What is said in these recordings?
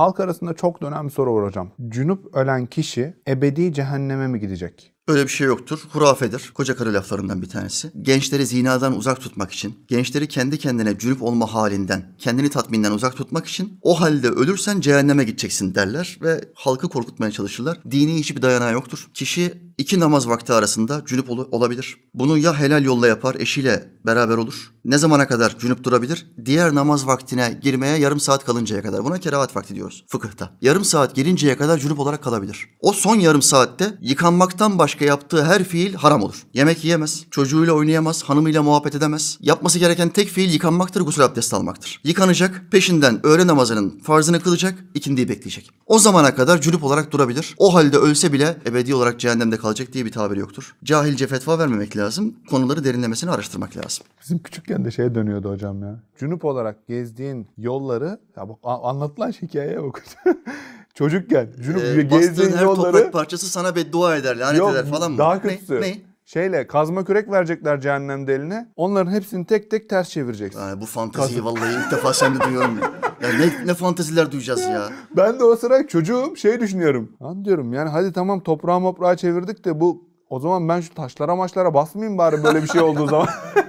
Halk arasında çok dönen bir soru var hocam. Cünüp ölen kişi ebedi cehenneme mi gidecek? Öyle bir şey yoktur. Hurafedir. Koca karı laflarından bir tanesi. Gençleri zinadan uzak tutmak için, gençleri kendi kendine cünüp olma halinden, kendini tatminden uzak tutmak için o halde ölürsen cehenneme gideceksin derler ve halkı korkutmaya çalışırlar. Dini hiçbir dayanağı yoktur. Kişi İki namaz vakti arasında cünüp olabilir. Bunu ya helal yolla yapar, eşiyle beraber olur. Ne zamana kadar cünüp durabilir? Diğer namaz vaktine girmeye yarım saat kalıncaya kadar. Buna kerahat vakti diyoruz fıkıhta. Yarım saat gelinceye kadar cünüp olarak kalabilir. O son yarım saatte yıkanmaktan başka yaptığı her fiil haram olur. Yemek yiyemez, çocuğuyla oynayamaz, hanımıyla muhabbet edemez. Yapması gereken tek fiil yıkanmaktır, gusül abdesti almaktır. Yıkanacak, peşinden öğle namazının farzını kılacak, ikindiyi bekleyecek. O zamana kadar cünüp olarak durabilir. O halde ölse bile ebedi olarak cehennemde kalacak kalacak diye bir tabir yoktur. Cahilce fetva vermemek lazım. Konuları derinlemesine araştırmak lazım. Bizim küçükken de şeye dönüyordu hocam ya. Cünüp olarak gezdiğin yolları ya bak anlatılan şey hikayeye bak. Çocukken cünüp ee, gezdiğin her yolları... her toprak parçası sana beddua eder, lanet Yok, eder falan mı? Daha kötüsü. Ne? ne? şeyle kazma kürek verecekler cehennem deline, Onların hepsini tek tek ters çevireceksin. Yani bu fanteziyi vallahi ilk defa sende duyuyorum. Ya. ne, ne fanteziler duyacağız ya. Ben de o sıra çocuğum şey düşünüyorum. Lan diyorum yani hadi tamam toprağa moprağa çevirdik de bu o zaman ben şu taşlara maçlara basmayayım bari böyle bir şey olduğu zaman.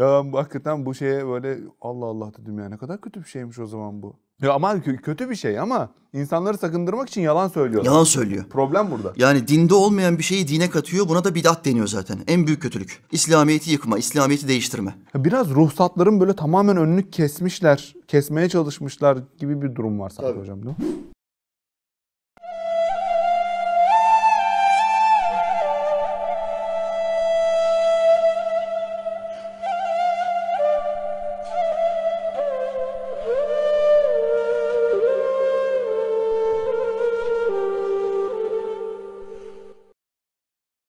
Ya ben hakikaten bu şeye böyle Allah Allah dedim ya ne kadar kötü bir şeymiş o zaman bu. Ya ama kötü bir şey ama insanları sakındırmak için yalan söylüyor. Yalan söylüyor. Problem burada. Yani dinde olmayan bir şeyi dine katıyor. Buna da bidat deniyor zaten. En büyük kötülük. İslamiyeti yıkma, İslamiyeti değiştirme. Biraz ruhsatların böyle tamamen önünü kesmişler, kesmeye çalışmışlar gibi bir durum var sanki hocam değil mi?